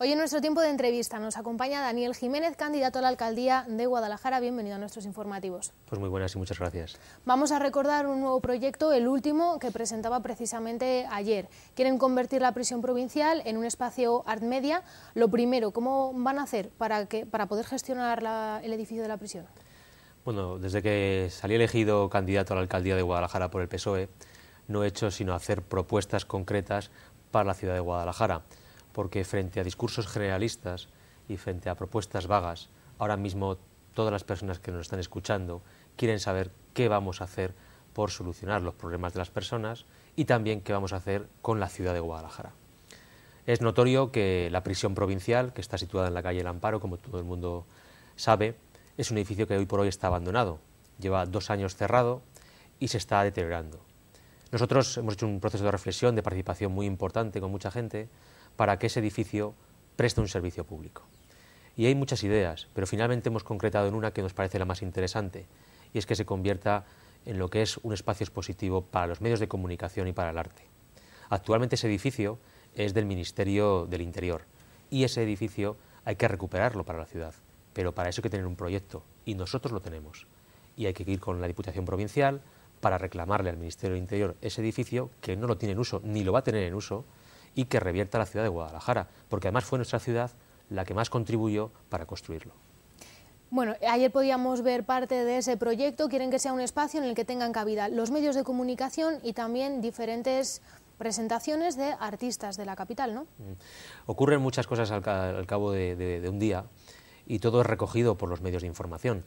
Hoy en nuestro tiempo de entrevista nos acompaña Daniel Jiménez, candidato a la alcaldía de Guadalajara. Bienvenido a nuestros informativos. Pues muy buenas y muchas gracias. Vamos a recordar un nuevo proyecto, el último que presentaba precisamente ayer. Quieren convertir la prisión provincial en un espacio art media. Lo primero, ¿cómo van a hacer para, para poder gestionar el edificio de la prisión? Bueno, desde que salí elegido candidato a la alcaldía de Guadalajara por el PSOE, no he hecho sino hacer propuestas concretas para la ciudad de Guadalajara porque frente a discursos generalistas y frente a propuestas vagas, ahora mismo todas las personas que nos están escuchando quieren saber qué vamos a hacer por solucionar los problemas de las personas y también qué vamos a hacer con la ciudad de Guadalajara. Es notorio que la prisión provincial, que está situada en la calle El Amparo, como todo el mundo sabe, es un edificio que hoy por hoy está abandonado. Lleva dos años cerrado y se está deteriorando. Nosotros hemos hecho un proceso de reflexión, de participación muy importante con mucha gente, para que ese edificio preste un servicio público. Y hay muchas ideas, pero finalmente hemos concretado en una que nos parece la más interesante, y es que se convierta en lo que es un espacio expositivo para los medios de comunicación y para el arte. Actualmente ese edificio es del Ministerio del Interior y ese edificio hay que recuperarlo para la ciudad, pero para eso hay que tener un proyecto y nosotros lo tenemos. Y hay que ir con la Diputación Provincial para reclamarle al Ministerio del Interior ese edificio que no lo tiene en uso ni lo va a tener en uso y que revierta la ciudad de Guadalajara, porque además fue nuestra ciudad la que más contribuyó para construirlo. Bueno, ayer podíamos ver parte de ese proyecto. Quieren que sea un espacio en el que tengan cabida los medios de comunicación y también diferentes presentaciones de artistas de la capital, ¿no? Mm. Ocurren muchas cosas al, cabo de, de, un día y todo es recogido por los medios de información.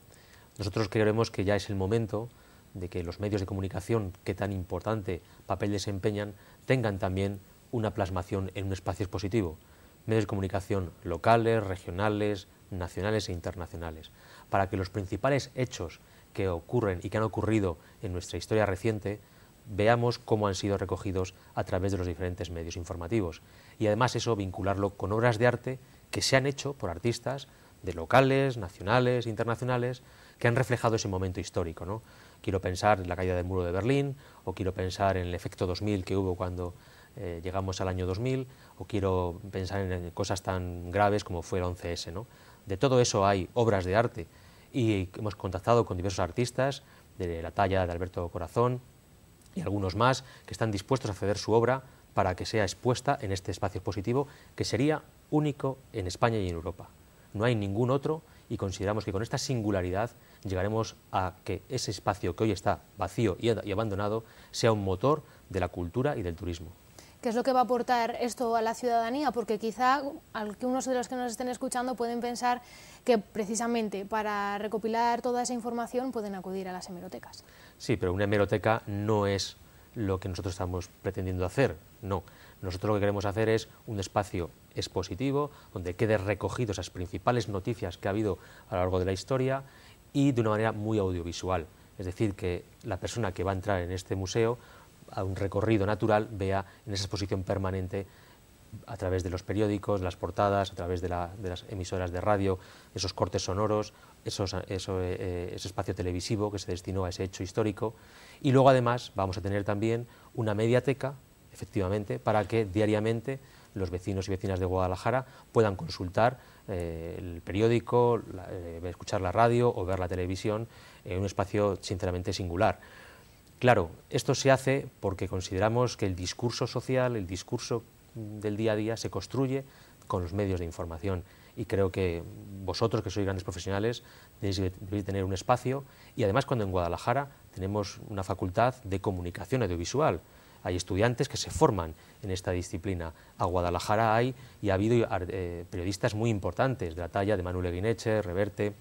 Nosotros creemos que ya es el momento de que los medios de comunicación, que tan importante papel desempeñan, tengan también una plasmación en un espacio expositivo. Medios de comunicación locales, regionales, nacionales e internacionales, para que los principales hechos que ocurren y que han ocurrido en nuestra historia reciente veamos cómo han sido recogidos a través de los diferentes medios informativos. Y además eso vincularlo con obras de arte que se han hecho por artistas de locales, nacionales, internacionales, que han reflejado ese momento histórico. ¿no? Quiero pensar en la caída del muro de Berlín, o quiero pensar en el efecto 2000 que hubo cuando eh, llegamos al año 2000, o quiero pensar en cosas tan graves como fue el 11S. ¿no? De todo eso hay obras de arte y hemos contactado con diversos artistas de la talla de Alberto Corazón y algunos más que están dispuestos a ceder su obra para que sea expuesta en este espacio positivo que sería único en España y en Europa. No hay ningún otro y consideramos que con esta singularidad llegaremos a que ese espacio que hoy está vacío y abandonado sea un motor de la cultura y del turismo. ¿Qué es lo que va a aportar esto a la ciudadanía? Porque quizá algunos de los que nos estén escuchando pueden pensar que precisamente para recopilar toda esa información pueden acudir a las hemerotecas. Sí, pero una hemeroteca no es lo que nosotros estamos pretendiendo hacer, no. Nosotros lo que queremos hacer es un espacio expositivo donde queden recogidas las principales noticias que ha habido a lo largo de la historia y de una manera muy audiovisual. Es decir, que la persona que va a entrar en este museo a un recorrido natural vea en esa exposición permanente a través de los periódicos, las portadas, a través de, las emisoras de radio, esos cortes sonoros, esos, eh, eh, ese espacio televisivo que se destinó a ese hecho histórico. Y luego además vamos a tener también una mediateca, efectivamente, para que diariamente los vecinos y vecinas de Guadalajara puedan consultar eh, el periódico, escuchar la radio o ver la televisión en un espacio sinceramente singular. Claro, esto se hace porque consideramos que el discurso social, el discurso del día a día se construye con los medios de información y creo que vosotros que sois grandes profesionales debéis, tener un espacio y además cuando en Guadalajara tenemos una facultad de comunicación audiovisual. Hay estudiantes que se forman en esta disciplina. A Guadalajara hay y ha habido eh, periodistas muy importantes de la talla de Manuel Eguineche, Reverte,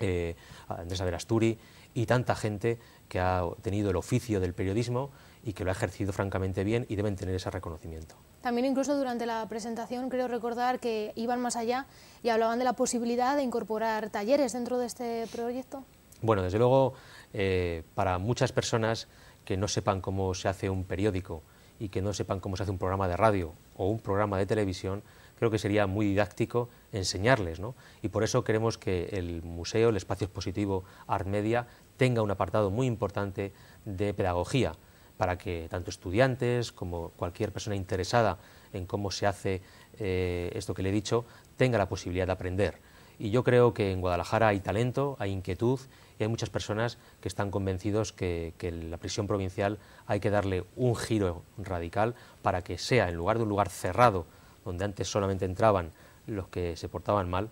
eh, Andrés Averasturi y tanta gente que ha tenido el oficio del periodismo y que lo ha ejercido francamente bien y deben tener ese reconocimiento. También incluso durante la presentación creo recordar que iban más allá y hablaban de la posibilidad de incorporar talleres dentro de este proyecto. Bueno, desde luego, eh, para muchas personas que no sepan cómo se hace un periódico y que no sepan cómo se hace un programa de radio o un programa de televisión, creo que sería muy didáctico enseñarles. ¿no? Y por eso queremos que el museo, el espacio expositivo Art Media, tenga un apartado muy importante de pedagogía, para que tanto estudiantes como cualquier persona interesada en cómo se hace eh, esto que le he dicho, tenga la posibilidad de aprender. Y yo creo que en Guadalajara hay talento, hay inquietud y hay muchas personas que están convencidos que, que la prisión provincial hay que darle un giro radical para que sea, en lugar de un lugar cerrado, donde antes solamente entraban los que se portaban mal,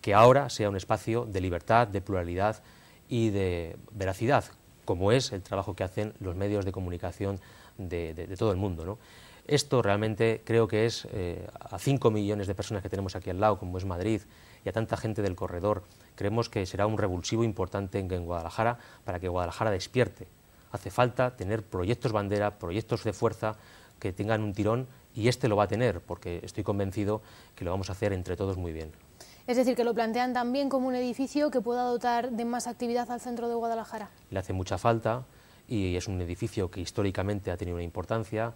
que ahora sea un espacio de libertad, de pluralidad y de veracidad, como es el trabajo que hacen los medios de comunicación de, todo el mundo. Esto realmente creo que es eh, a 5 millones de personas que tenemos aquí al lado, como es Madrid, y a tanta gente del corredor, creemos que será un revulsivo importante en Guadalajara para que Guadalajara despierte. Hace falta tener proyectos bandera, proyectos de fuerza que tengan un tirón y este lo va a tener, porque estoy convencido que lo vamos a hacer entre todos muy bien. Es decir, que lo plantean también como un edificio que pueda dotar de más actividad al centro de Guadalajara. Le hace mucha falta y es un edificio que históricamente ha tenido una importancia,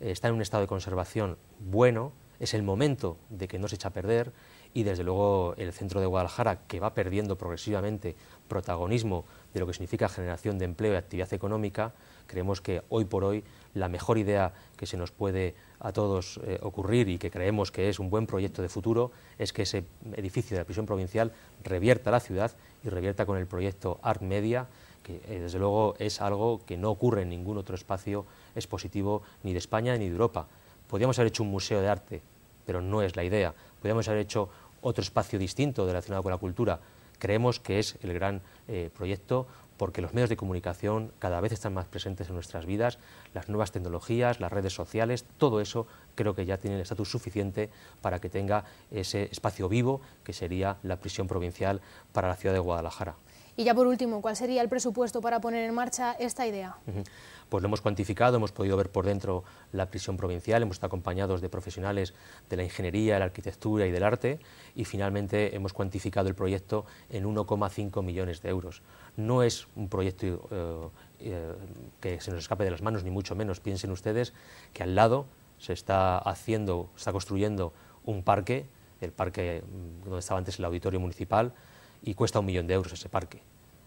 eh, está en un estado de conservación bueno, es el momento de que no se echa a perder y desde luego el centro de Guadalajara, que va perdiendo progresivamente protagonismo de lo que significa generación de empleo y actividad económica, creemos que hoy por hoy la mejor idea que se nos puede a todos eh, ocurrir y que creemos que es un buen proyecto de futuro es que ese edificio de la prisión provincial revierta la ciudad y revierta con el proyecto Art Media, que eh, desde luego es algo que no ocurre en ningún otro espacio expositivo ni de España ni de Europa. Podríamos haber hecho un museo de arte pero no es la idea. Podríamos haber hecho otro espacio distinto relacionado con la cultura. Creemos que es el gran eh, proyecto porque los medios de comunicación cada vez están más presentes en nuestras vidas, las nuevas tecnologías, las redes sociales, todo eso creo que ya tiene el estatus suficiente para que tenga ese espacio vivo que sería la prisión provincial para la ciudad de Guadalajara. Y ya por último, ¿cuál sería el presupuesto para poner en marcha esta idea? Pues lo hemos cuantificado, hemos podido ver por dentro la prisión provincial, hemos estado acompañados de profesionales de la ingeniería, de la arquitectura y del arte y finalmente hemos cuantificado el proyecto en 1,5 millones de euros. No es un proyecto eh, eh, que se nos escape de las manos, ni mucho menos. Piensen ustedes que al lado se está haciendo, se está construyendo un parque, el parque mm, donde estaba antes el auditorio municipal, y cuesta un millón de euros ese parque.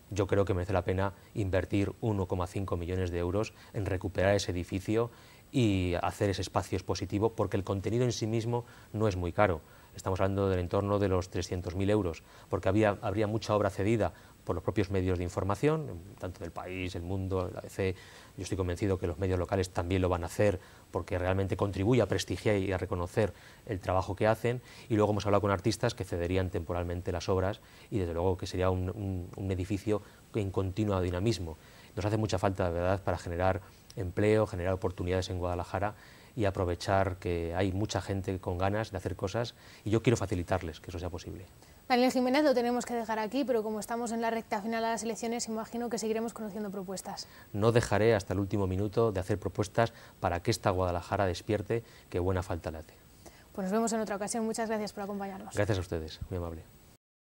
Yo creo que merece la pena invertir 1,5 millones de euros en recuperar ese edificio y hacer ese espacio expositivo porque el contenido en sí mismo no es muy caro estamos hablando del entorno de los 300.000 euros, porque habría mucha obra cedida por los propios medios de información, tanto del país, el mundo, la ABC. Yo estoy convencido que los medios locales también lo van a hacer porque realmente contribuye a prestigiar y a reconocer el trabajo que hacen. Y luego hemos hablado con artistas que cederían temporalmente las obras y desde luego que sería un, un edificio en continuo dinamismo. Nos hace mucha falta, de verdad, para generar empleo, generar oportunidades en Guadalajara y aprovechar que hay mucha gente con ganas de hacer cosas y yo quiero facilitarles que eso sea posible. Daniel Jiménez lo tenemos que dejar aquí, pero como estamos en la recta final a las elecciones, imagino que seguiremos conociendo propuestas. No dejaré hasta el último minuto de hacer propuestas para que esta Guadalajara despierte que buena falta late. Pues nos vemos en otra ocasión. Muchas gracias por acompañarnos. Gracias a ustedes. Muy amable.